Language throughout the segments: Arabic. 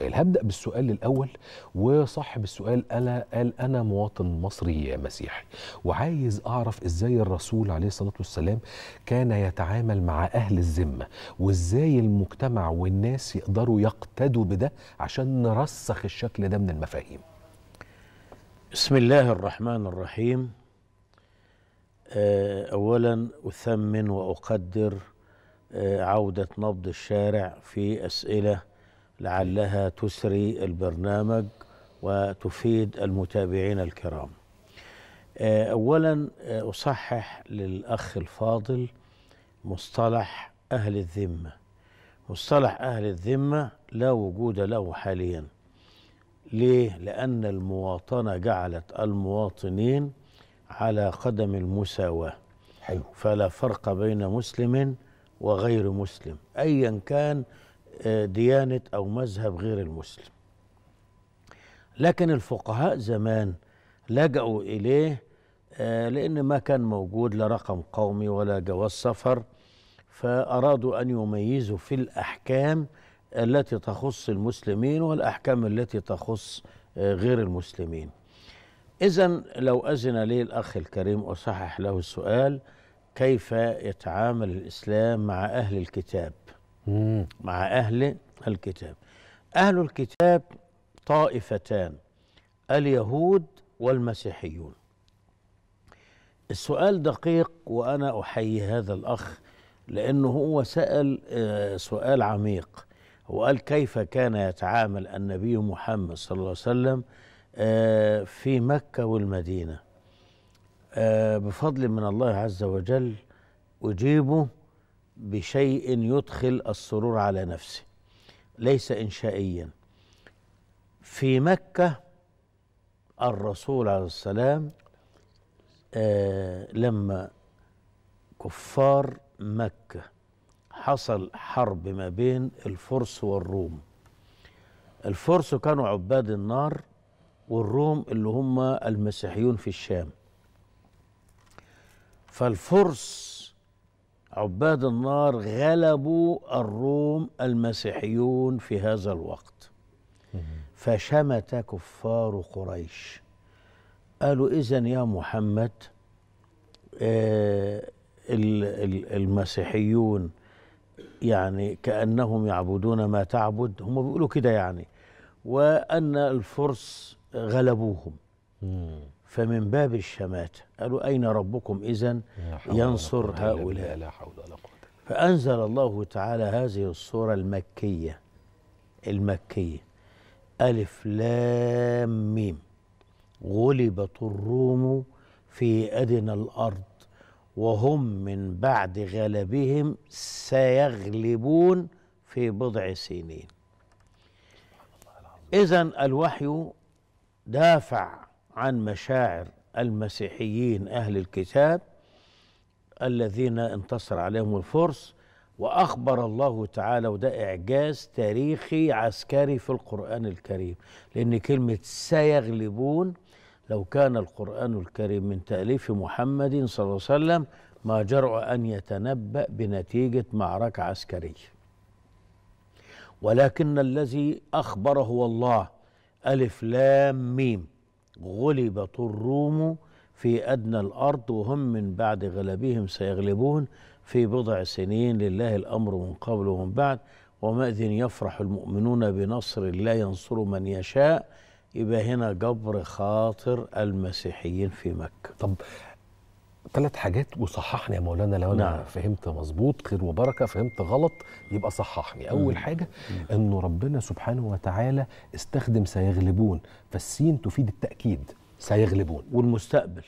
السؤال هبدأ بالسؤال الأول وصاحب السؤال ألا قال أنا مواطن مصري مسيحي وعايز أعرف إزاي الرسول عليه الصلاة والسلام كان يتعامل مع أهل الذمة وإزاي المجتمع والناس يقدروا يقتدوا بده عشان نرسخ الشكل ده من المفاهيم بسم الله الرحمن الرحيم آه، أولا أثمن وأقدر آه، عودة نبض الشارع في أسئلة لعلها تسري البرنامج وتفيد المتابعين الكرام آه، أولا آه، أصحح للأخ الفاضل مصطلح أهل الذمة مصطلح أهل الذمة لا وجود له حاليا ليه؟ لأن المواطنة جعلت المواطنين على قدم المساواة حلو فلا فرق بين مسلم وغير مسلم أيا كان آه، ديانة أو مذهب غير المسلم لكن الفقهاء زمان لجأوا إليه آه، لأن ما كان موجود لا رقم قومي ولا جواز سفر فأرادوا أن يميزوا في الأحكام التي تخص المسلمين والأحكام التي تخص آه، غير المسلمين إذا لو أذن لي الأخ الكريم أصحح له السؤال كيف يتعامل الإسلام مع أهل الكتاب مع أهل الكتاب أهل الكتاب طائفتان اليهود والمسيحيون السؤال دقيق وأنا أحيي هذا الأخ لأنه هو سأل آه، سؤال عميق وقال كيف كان يتعامل النبي محمد صلى الله عليه وسلم آه، في مكة والمدينة آه، بفضل من الله عز وجل أجيبه بشيء يدخل السرور على نفسه ليس انشائيا في مكه الرسول عليه السلام آه لما كفار مكه حصل حرب ما بين الفرس والروم الفرس كانوا عباد النار والروم اللي هم المسيحيون في الشام فالفرس عباد النار غلبوا الروم المسيحيون في هذا الوقت فشمت كفار قريش قالوا إذا يا محمد آه، المسيحيون يعني كأنهم يعبدون ما تعبد هم بيقولوا كده يعني وأن الفرس غلبوهم فمن باب الشماتة قالوا أين ربكم إذا ينصر هؤلاء لا حول ولا قوة فأنزل الله تعالى هذه الصورة المكية المكية ألف لام ميم غلبت الروم في أدنى الأرض وهم من بعد غلبهم سيغلبون في بضع سنين إذا الوحي دافع عن مشاعر المسيحيين أهل الكتاب الذين انتصر عليهم الفرس وأخبر الله تعالى وده إعجاز تاريخي عسكري في القرآن الكريم لأن كلمة سيغلبون لو كان القرآن الكريم من تأليف محمد صلى الله عليه وسلم ما جرأ أن يتنبأ بنتيجة معركة عسكرية ولكن الذي أخبره الله ألف لام ميم غلبت الروم في أدنى الأرض وهم من بعد غلبهم سيغلبون في بضع سنين لله الأمر من قبل ومن بعد ومأذن يفرح المؤمنون بنصر الله ينصر من يشاء يبقى هنا جبر خاطر المسيحيين في مكة طب ثلاث حاجات وصححني يا مولانا لو انا نعم. فهمت مظبوط خير وبركه فهمت غلط يبقى صححني اول حاجه انه ربنا سبحانه وتعالى استخدم سيغلبون فالسين تفيد التاكيد سيغلبون والمستقبل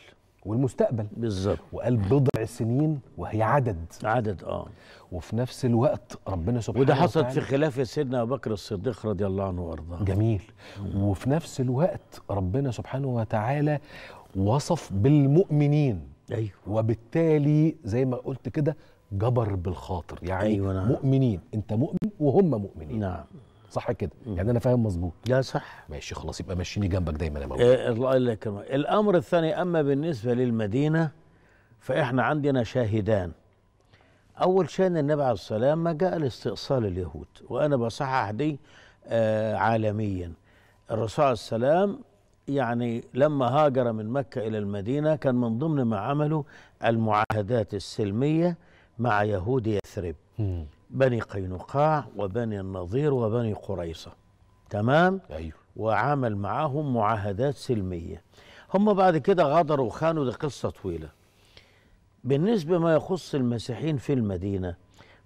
والمستقبل بالظبط وقال بضع سنين وهي عدد عدد اه وفي نفس الوقت ربنا سبحانه وده حصل في خلافه سيدنا ابو بكر الصديق رضي الله عنه وارضاه جميل مم. وفي نفس الوقت ربنا سبحانه وتعالى وصف بالمؤمنين ايوه وبالتالي زي ما قلت كده جبر بالخاطر يعني أيوة نعم. مؤمنين انت مؤمن وهم مؤمنين نعم صح كده يعني انا فاهم مظبوط لا صح ماشي خلاص يبقى ماشيني جنبك دايما يا مولانا آه، الله يكرمك الامر الثاني اما بالنسبه للمدينه فاحنا عندنا شاهدان اول شيء ان النبي عليه السلام ما جاء لاستئصال اليهود وانا بصحح دي آه عالميا الرسول عليه السلام يعني لما هاجر من مكة إلى المدينة كان من ضمن ما عمله المعاهدات السلمية مع يهود يثرب بني قينقاع وبني النظير وبني قريصة تمام أيوه. وعمل معاهم معاهدات سلمية هم بعد كده غدروا وخانوا دي قصة طويلة بالنسبة ما يخص المسيحيين في المدينة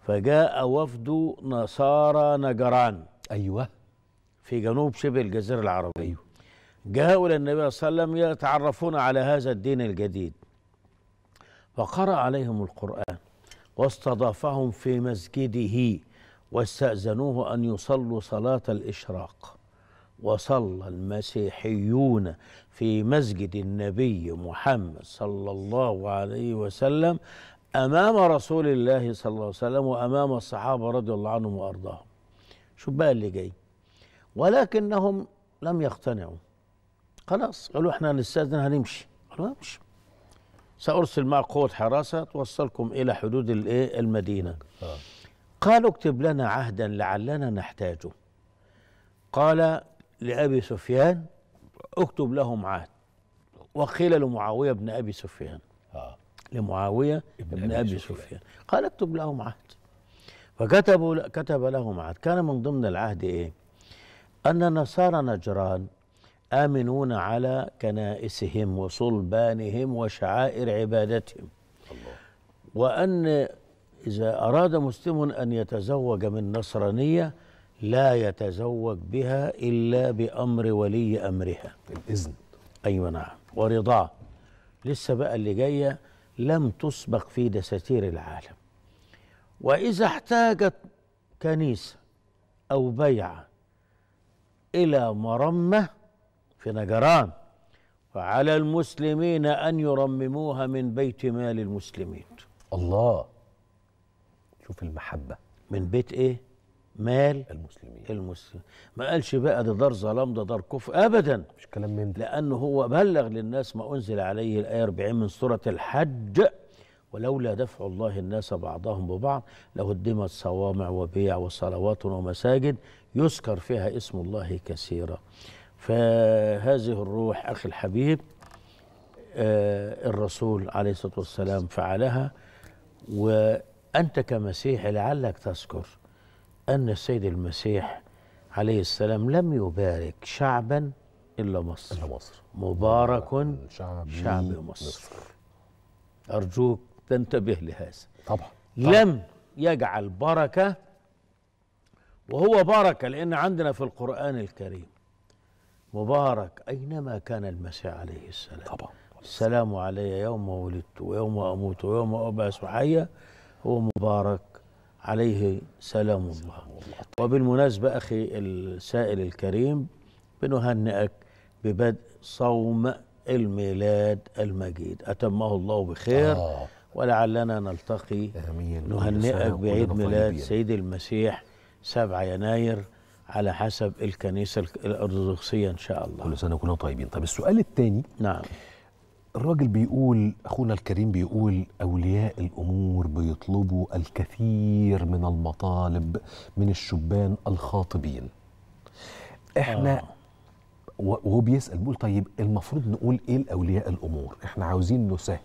فجاء وفد نصارى نجران أيوه في جنوب شبه الجزيرة العربية أيوه جاءوا إلى النبي صلى الله عليه وسلم يتعرفون على هذا الدين الجديد فقرأ عليهم القرآن واستضافهم في مسجده واستأذنوه أن يصلوا صلاة الإشراق وصلى المسيحيون في مسجد النبي محمد صلى الله عليه وسلم أمام رسول الله صلى الله عليه وسلم وأمام الصحابة رضي الله عنهم وأرضاهم شو بقى اللي جاي ولكنهم لم يقتنعوا خلاص قالوا احنا هنستاذن هنمشي قالوا امشي سارسل مع قوه حراسه توصلكم الى حدود الايه المدينه آه. قالوا اكتب لنا عهدا لعلنا نحتاجه قال لابي سفيان اكتب لهم عهد وقيل لمعاويه بن ابي سفيان آه. لمعاويه بن, بن ابي سفيان قال اكتب لهم عهد فكتبوا كتب لهم عهد كان من ضمن العهد ايه ان نصارى نجران آمنون على كنائسهم وصلبانهم وشعائر عبادتهم الله. وأن إذا أراد مسلم أن يتزوج من نصرانية لا يتزوج بها إلا بأمر ولي أمرها الإذن أيوة نعم ورضاه لسه بقى اللي جاية لم تسبق في دساتير العالم وإذا احتاجت كنيسة أو بيعة إلى مرمة في نجران وعلى المسلمين أن يرمموها من بيت مال المسلمين الله شوف المحبة من بيت إيه؟ مال المسلمين المسلمين ما قالش بقى ده دار ظلام ده دار كفر ابدا مش كلام من ده لانه هو بلغ للناس ما انزل عليه الايه 40 من سوره الحج ولولا دفع الله الناس بعضهم ببعض لهدمت صوامع وبيع وصلوات ومساجد يذكر فيها اسم الله كثيرا فهذه الروح أخي الحبيب آه، الرسول عليه الصلاة والسلام فعلها وأنت كمسيحي لعلك تذكر أن السيد المسيح عليه السلام لم يبارك شعبا إلا مصر إلا مصر مبارك شعب, شعب مصر. مصر أرجوك تنتبه لهذا طبعا, طبعا. لم يجعل بركة وهو بركة لأن عندنا في القرآن الكريم مبارك أينما كان المسيح عليه السلام طبعا السلام علي يوم ولدت ويوم أموت ويوم أبعث حيا هو مبارك عليه سلام الله وبالمناسبة أخي السائل الكريم بنهنئك ببدء صوم الميلاد المجيد أتمه الله بخير آه. ولعلنا نلتقي آمين. نهنئك بعيد ميلاد سيد المسيح 7 يناير على حسب الكنيسة الأرثوذكسية إن شاء الله كل سنة وكلنا طيبين طب السؤال الثاني نعم الراجل بيقول أخونا الكريم بيقول أولياء الأمور بيطلبوا الكثير من المطالب من الشبان الخاطبين احنا آه. وهو بيسال بيقول طيب المفروض نقول ايه لاولياء الامور؟ احنا عاوزين نسهل،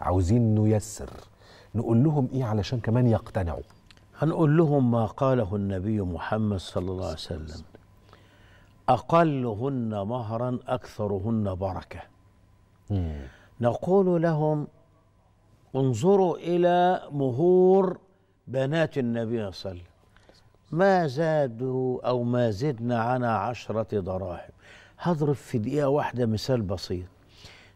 عاوزين نيسر، نقول لهم ايه علشان كمان يقتنعوا؟ هنقول لهم ما قاله النبي محمد صلى الله عليه وسلم أقلهن مهرا أكثرهن بركة نقول لهم انظروا إلى مهور بنات النبي صلى الله عليه وسلم ما زادوا أو ما زدنا عن عشرة دراهم هضرب في دقيقة واحدة مثال بسيط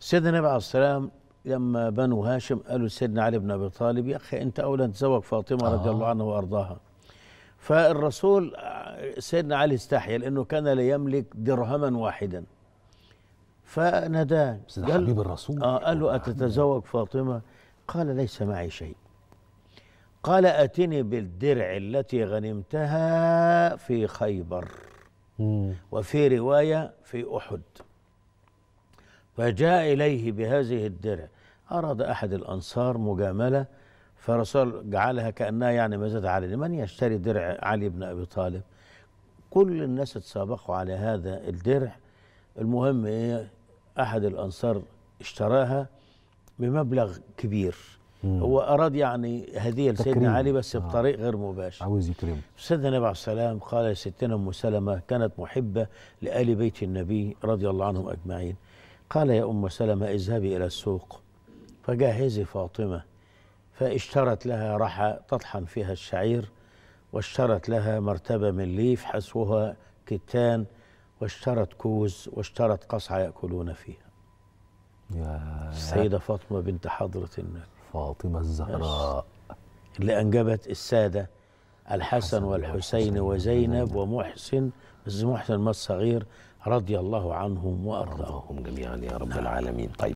سيدنا النبي عليه الصلاة والسلام لما بنو هاشم قالوا لسيدنا علي بن ابي طالب يا اخي انت اولا تزوج فاطمه آه. رضي الله عنها وارضاها فالرسول سيدنا علي استحيا لانه كان لا يملك درهما واحدا فناداه قال حبيب الرسول آه قال له اتتزوج فاطمه قال ليس معي شيء قال اتني بالدرع التي غنمتها في خيبر مم. وفي روايه في احد فجاء إليه بهذه الدرع أراد أحد الأنصار مجاملة فالرسول جعلها كأنها يعني ما زاد علي من يشتري درع علي بن أبي طالب كل الناس اتسابقوا على هذا الدرع المهم إيه أحد الأنصار اشتراها بمبلغ كبير مم. هو أراد يعني هدية لسيدنا علي بس آه. بطريق غير مباشر عاوز يكرمه سيدنا النبي عليه السلام قال لستنا أم سلمة كانت محبة لآل بيت النبي رضي الله عنهم أجمعين قال يا أم سلمة اذهبي إلى السوق فجهزي فاطمة فاشترت لها رحى تطحن فيها الشعير واشترت لها مرتبة من ليف حسوها كتان واشترت كوز واشترت قصعة يأكلون فيها يا السيدة فاطمة بنت حضرة النبي فاطمة الزهراء اللي أنجبت السادة الحسن والحسين وزينب ومحسن بس محسن ما الصغير رضي الله عنهم وارضاهم جميعا يا رب العالمين طيب